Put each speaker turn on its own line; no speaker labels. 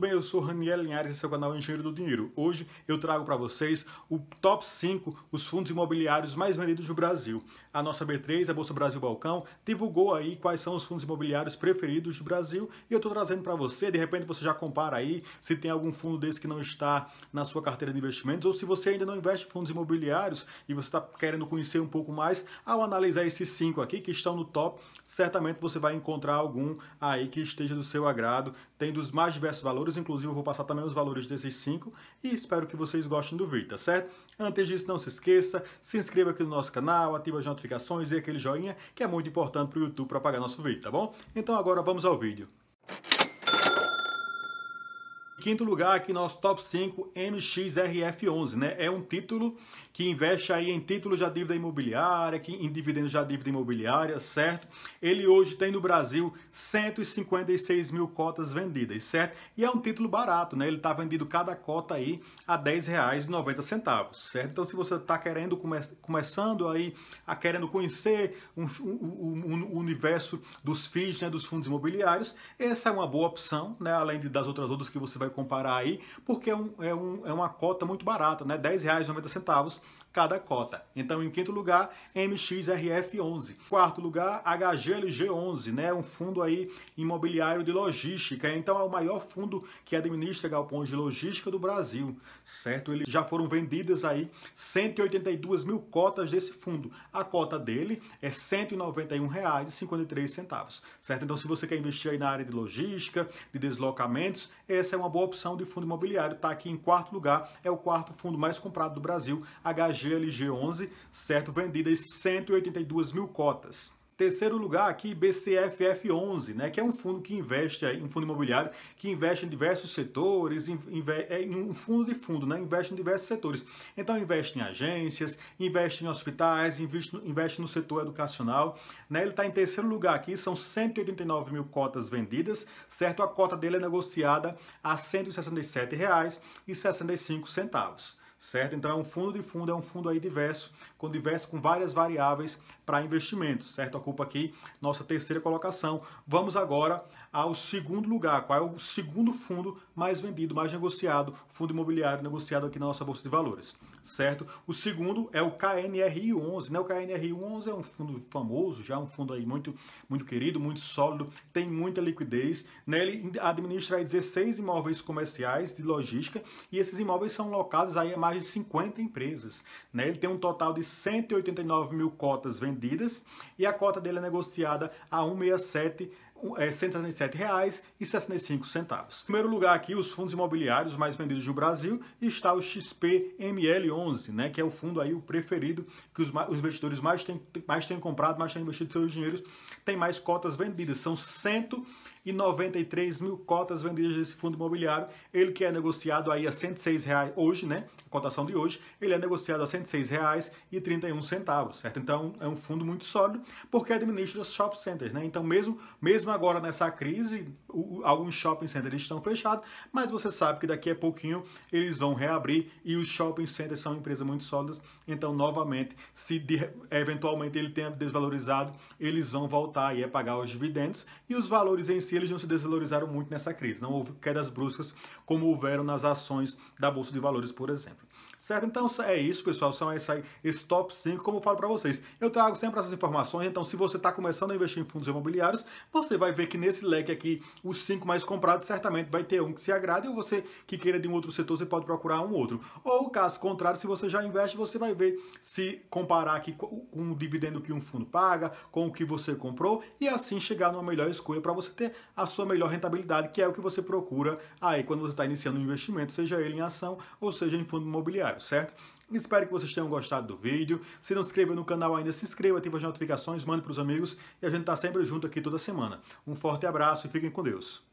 bem? Eu sou Raniel Linhares e seu é canal Engenheiro do Dinheiro. Hoje eu trago para vocês o top 5 os fundos imobiliários mais vendidos do Brasil. A nossa B3, a Bolsa Brasil Balcão, divulgou aí quais são os fundos imobiliários preferidos do Brasil e eu estou trazendo para você. De repente você já compara aí se tem algum fundo desse que não está na sua carteira de investimentos ou se você ainda não investe em fundos imobiliários e você está querendo conhecer um pouco mais, ao analisar esses 5 aqui que estão no top, certamente você vai encontrar algum aí que esteja do seu agrado tem dos mais diversos valores, inclusive eu vou passar também os valores desses cinco e espero que vocês gostem do vídeo, tá certo? Antes disso, não se esqueça, se inscreva aqui no nosso canal, ative as notificações e aquele joinha que é muito importante para o YouTube propagar nosso vídeo, tá bom? Então agora vamos ao vídeo. Quinto lugar aqui nosso top 5 MXRF11, né? É um título que investe aí em títulos de dívida imobiliária, que em dividendos de dívida imobiliária, certo? Ele hoje tem no Brasil 156 mil cotas vendidas, certo? E é um título barato, né? Ele está vendido cada cota aí a R$ 10,90, certo? Então se você está querendo come começando aí a querendo conhecer o um, um, um, universo dos FIIs, né, dos fundos imobiliários, essa é uma boa opção, né? Além de, das outras outras que você vai comparar aí, porque é, um, é, um, é uma cota muito barata, né? R$10,90 cada cota. Então, em quinto lugar, MXRF11. Quarto lugar, HGLG11, né? Um fundo aí imobiliário de logística. Então, é o maior fundo que administra galpões de logística do Brasil, certo? Ele já foram vendidas aí 182 mil cotas desse fundo. A cota dele é R$ 191,53, certo? Então, se você quer investir aí na área de logística, de deslocamentos, essa é uma boa opção de fundo imobiliário. Está aqui em quarto lugar, é o quarto fundo mais comprado do Brasil, HGLG GLG11, certo vendidas 182 mil cotas. Terceiro lugar aqui, BCFF11, né, que é um fundo que investe, um fundo imobiliário que investe em diversos setores, é um fundo de fundo, né, investe em diversos setores. Então investe em agências, investe em hospitais, investe, investe no setor educacional. Né, ele está em terceiro lugar aqui, são 189 mil cotas vendidas, certo? A cota dele é negociada a R$ 167,65 certo? Então é um fundo de fundo, é um fundo aí diverso, com diverso, com várias variáveis para investimento, certo? Ocupa aqui nossa terceira colocação. Vamos agora ao segundo lugar, qual é o segundo fundo mais vendido, mais negociado, fundo imobiliário negociado aqui na nossa bolsa de valores, certo? O segundo é o KNRI11, né? O KNRI11 é um fundo famoso, já é um fundo aí muito muito querido, muito sólido, tem muita liquidez, né? Ele administra 16 imóveis comerciais de logística e esses imóveis são locados aí a mais mais de 50 empresas. Né? Ele tem um total de 189 mil cotas vendidas e a cota dele é negociada a 167 R$ 167,65. Em primeiro lugar aqui, os fundos imobiliários mais vendidos do Brasil, está o XPML11, né, que é o fundo aí o preferido que os, os investidores mais têm mais têm comprado, mais têm investido seus dinheiros, tem mais cotas vendidas, são 100 e 93 mil cotas vendidas desse fundo imobiliário. Ele que é negociado aí a 106 reais hoje, né? A cotação de hoje, ele é negociado a 106 reais e 31 centavos, certo? Então é um fundo muito sólido porque administra shopping centers, né? Então mesmo mesmo agora nessa crise, o, alguns shopping centers estão fechados, mas você sabe que daqui a pouquinho eles vão reabrir e os shopping centers são empresas muito sólidas. Então novamente, se de, eventualmente ele tenha desvalorizado, eles vão voltar e pagar os dividendos e os valores em se eles não se desvalorizaram muito nessa crise. Não houve quedas bruscas como houveram nas ações da Bolsa de Valores, por exemplo. Certo? Então é isso, pessoal. São esses top 5, como eu falo para vocês. Eu trago sempre essas informações, então se você está começando a investir em fundos imobiliários, você vai ver que nesse leque aqui, os 5 mais comprados, certamente vai ter um que se agrade, ou você que queira de um outro setor, você pode procurar um outro. Ou, caso contrário, se você já investe, você vai ver se comparar aqui com o dividendo que um fundo paga, com o que você comprou, e assim chegar numa melhor escolha para você ter a sua melhor rentabilidade, que é o que você procura aí quando você está iniciando um investimento, seja ele em ação ou seja em fundo imobiliário, certo? Espero que vocês tenham gostado do vídeo. Se não se inscreveu no canal ainda, se inscreva, ative as notificações, mande para os amigos e a gente está sempre junto aqui toda semana. Um forte abraço e fiquem com Deus.